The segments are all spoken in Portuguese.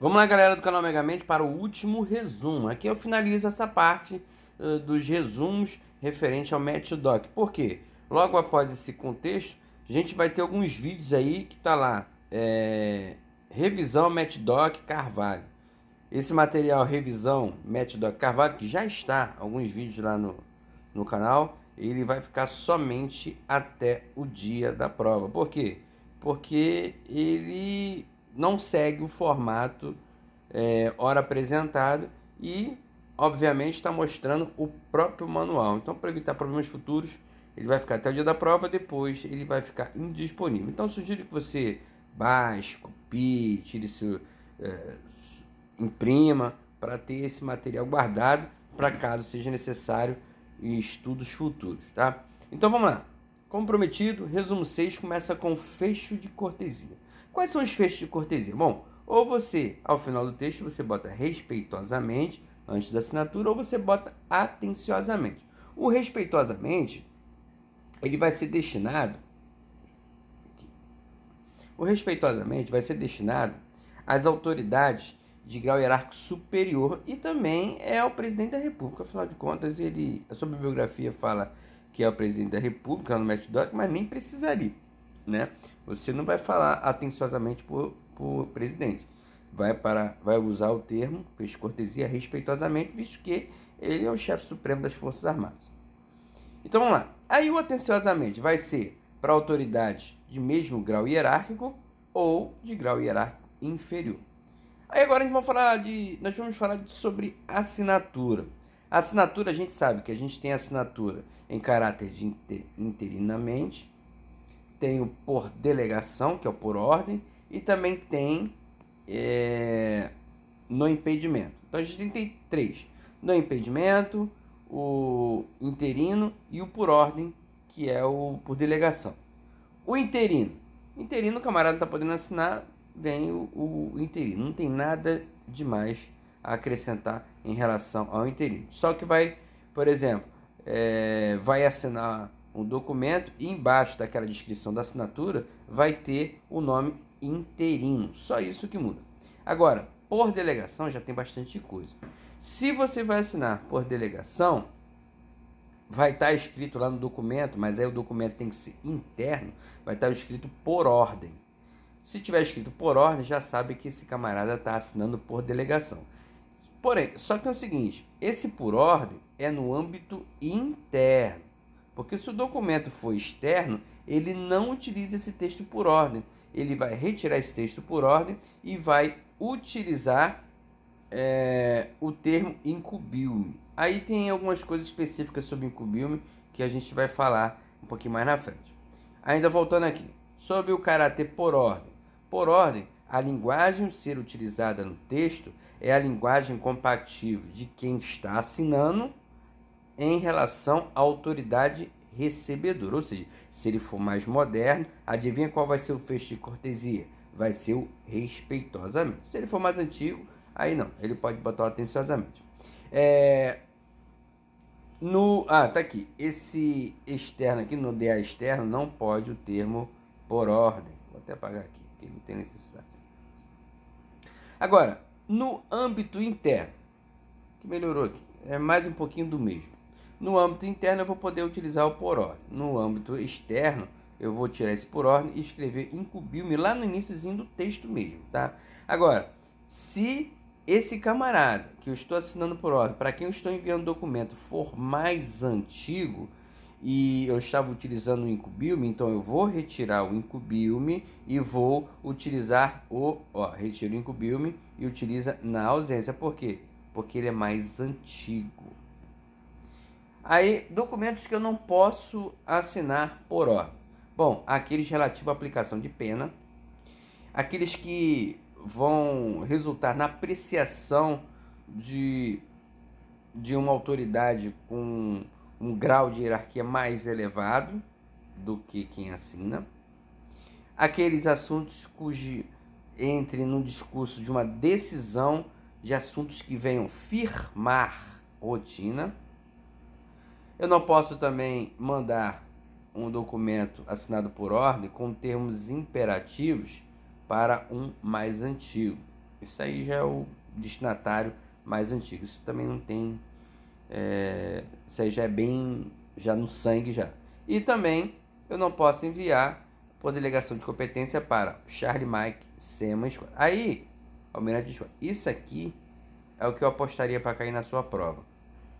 Vamos lá, galera do canal Megamente, para o último resumo. Aqui eu finalizo essa parte uh, dos resumos referente ao Dock. Por quê? Logo após esse contexto, a gente vai ter alguns vídeos aí que tá lá. É, revisão Dock Carvalho. Esse material revisão Dock Carvalho, que já está alguns vídeos lá no, no canal, ele vai ficar somente até o dia da prova. Por quê? Porque ele não segue o formato é, hora apresentado e, obviamente, está mostrando o próprio manual. Então, para evitar problemas futuros, ele vai ficar até o dia da prova, depois ele vai ficar indisponível. Então, sugiro que você baixe, copie, tire seu, é, imprima para ter esse material guardado para caso seja necessário em estudos futuros, tá? Então vamos lá. Comprometido, resumo 6 começa com fecho de cortesia. Quais são os fechos de cortesia? Bom, ou você, ao final do texto, você bota respeitosamente antes da assinatura, ou você bota atenciosamente. O respeitosamente, ele vai ser destinado. O respeitosamente vai ser destinado às autoridades de grau hierárquico superior e também é ao presidente da República. Afinal de contas, ele, a sua bibliografia fala que é o presidente da República no método, mas nem precisaria, né? Você não vai falar atenciosamente por, presidente. Vai, para, vai usar o termo, fez cortesia, respeitosamente, visto que ele é o chefe supremo das Forças Armadas. Então vamos lá. Aí o atenciosamente vai ser para autoridades de mesmo grau hierárquico ou de grau hierárquico inferior. Aí agora a gente vai falar de, nós vamos falar de, sobre assinatura. A assinatura a gente sabe que a gente tem assinatura em caráter de inter, interinamente, tem o por delegação, que é o por ordem, e também tem é, no impedimento. Então a gente tem três: no impedimento, o interino e o por ordem, que é o por delegação. O interino. Interino, o camarada está podendo assinar, vem o, o, interino. Não tem nada demais a acrescentar em relação ao interino. Só que vai, por exemplo, é, vai assinar o documento e embaixo daquela descrição da assinatura vai ter o nome inteirinho. Só isso que muda. Agora, por delegação já tem bastante coisa. Se você vai assinar por delegação, vai estar tá escrito lá no documento, mas aí o documento tem que ser interno, vai estar tá escrito por ordem. Se tiver escrito por ordem, já sabe que esse camarada está assinando por delegação. Porém, só que é o seguinte, esse por ordem é no âmbito interno. Porque se o documento for externo, ele não utiliza esse texto por ordem. Ele vai retirar esse texto por ordem e vai utilizar é, o termo incubilme. Aí tem algumas coisas específicas sobre incubilme que a gente vai falar um pouquinho mais na frente. Ainda voltando aqui, sobre o caráter por ordem. Por ordem, a linguagem ser utilizada no texto é a linguagem compatível de quem está assinando em relação à autoridade recebedora. Ou seja, se ele for mais moderno, adivinha qual vai ser o fecho de cortesia? Vai ser o respeitosamente. Se ele for mais antigo, aí não, ele pode botar o atenciosamente. É, no, ah, tá aqui. Esse externo aqui, no DA externo, não pode o termo por ordem. Vou até apagar aqui, porque não tem necessidade. Agora, no âmbito interno, que melhorou aqui, é mais um pouquinho do mesmo. No âmbito interno, eu vou poder utilizar o por ordem. No âmbito externo, eu vou tirar esse por ordem e escrever incubilme me lá no iníciozinho do texto mesmo, tá? Agora, se esse camarada que eu estou assinando por ordem, para quem eu estou enviando documento, for mais antigo e eu estava utilizando o incubilme, então eu vou retirar o incubilme e vou utilizar o, ó, retiro o incubilme e utiliza na ausência. Por quê? Porque ele é mais antigo. Aí, documentos que eu não posso assinar por hora. Bom, aqueles relativos à aplicação de pena, aqueles que vão resultar na apreciação de, de uma autoridade com um grau de hierarquia mais elevado do que quem assina, aqueles assuntos cujo entre no discurso de uma decisão de assuntos que venham firmar rotina eu não posso também mandar um documento assinado por ordem com termos imperativos para um mais antigo. Isso aí já é o destinatário mais antigo. Isso também não tem. É, isso aí já é bem. já no sangue já. E também eu não posso enviar por delegação de competência para Charles Mike Semans. Aí, Almirante, isso aqui é o que eu apostaria para cair na sua prova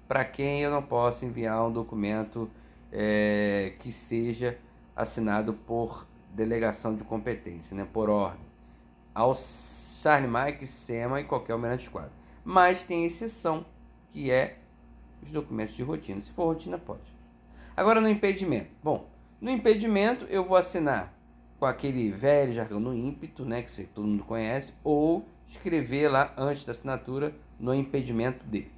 para quem eu não posso enviar um documento é, que seja assinado por delegação de competência, né, por ordem, ao Sarnimac, SEMA e qualquer almirante de quadro. Mas tem exceção, que é os documentos de rotina. Se for rotina, pode. Agora no impedimento. Bom, no impedimento eu vou assinar com aquele velho jargão no ímpeto, né, que todo mundo conhece, ou escrever lá antes da assinatura no impedimento de.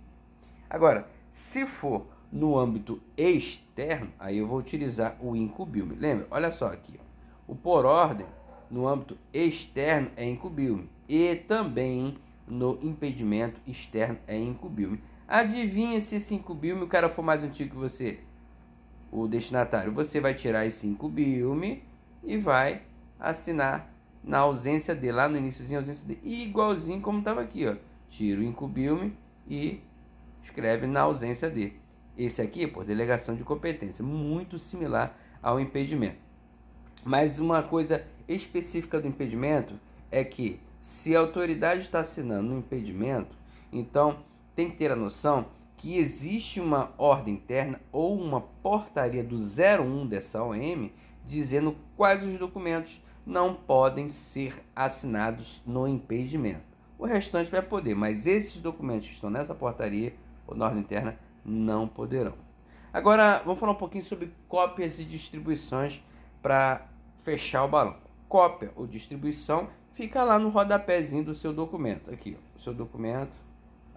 Agora, se for no âmbito externo, aí eu vou utilizar o incubilme. Lembra? Olha só aqui. O por ordem no âmbito externo é incubilme e também no impedimento externo é incubilme. Adivinha se esse incubilme o cara for mais antigo que você? O destinatário. Você vai tirar esse incubilme e vai assinar na ausência de, lá no iníciozinho, ausência de, igualzinho como estava aqui, ó. Tira o incubilme e escreve na ausência de. Esse aqui, por delegação de competência, muito similar ao impedimento. Mas uma coisa específica do impedimento é que se a autoridade está assinando um impedimento, então tem que ter a noção que existe uma ordem interna ou uma portaria do 01 dessa OM dizendo quais os documentos não podem ser assinados no impedimento. O restante vai poder, mas esses documentos que estão nessa portaria na ordem interna não poderão. Agora vamos falar um pouquinho sobre cópias e distribuições para fechar o balão. Cópia ou distribuição fica lá no rodapézinho do seu documento. Aqui, ó, seu documento,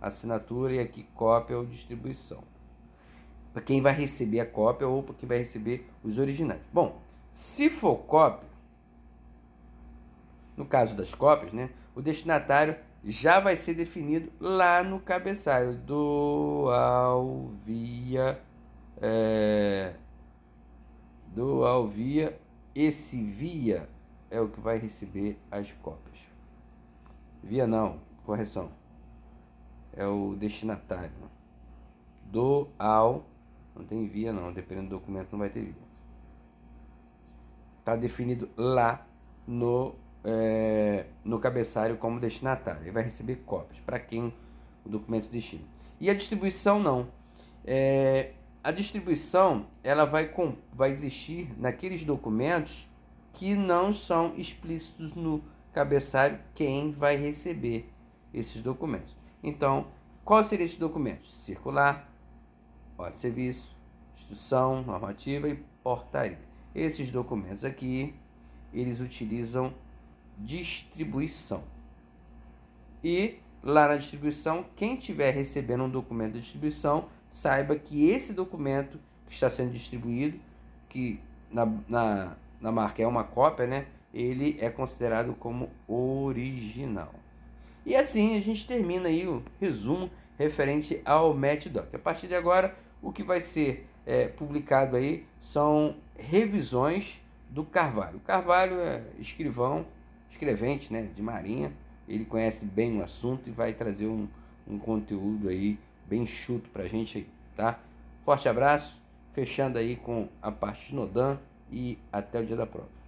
assinatura e aqui cópia ou distribuição. Para quem vai receber a cópia ou para quem vai receber os originais. Bom, se for cópia, no caso das cópias, né, o destinatário já vai ser definido lá no cabeçalho. do alvia É, do via. Esse via é o que vai receber as cópias. Via não, correção. É o destinatário. do Dual. Não tem via não, dependendo do documento não vai ter via. Está definido lá no é, no cabeçalho como destinatário. Ele vai receber cópias para quem o documento se destina. E a distribuição não. É, a distribuição ela vai, com, vai existir naqueles documentos que não são explícitos no cabeçalho quem vai receber esses documentos. Então, qual seria esses documentos? Circular, ordem de serviço, instrução normativa e portaria. Esses documentos aqui, eles utilizam distribuição. E lá na distribuição, quem estiver recebendo um documento de distribuição, saiba que esse documento que está sendo distribuído, que na, na, na marca é uma cópia, né? Ele é considerado como original. E assim a gente termina aí o resumo referente ao MatDoc. A partir de agora, o que vai ser é, publicado aí são revisões do Carvalho. O Carvalho é escrivão escrevente né, de Marinha, ele conhece bem o assunto e vai trazer um, um conteúdo aí bem chuto para a gente, tá? Forte abraço, fechando aí com a parte de Nodan e até o dia da prova.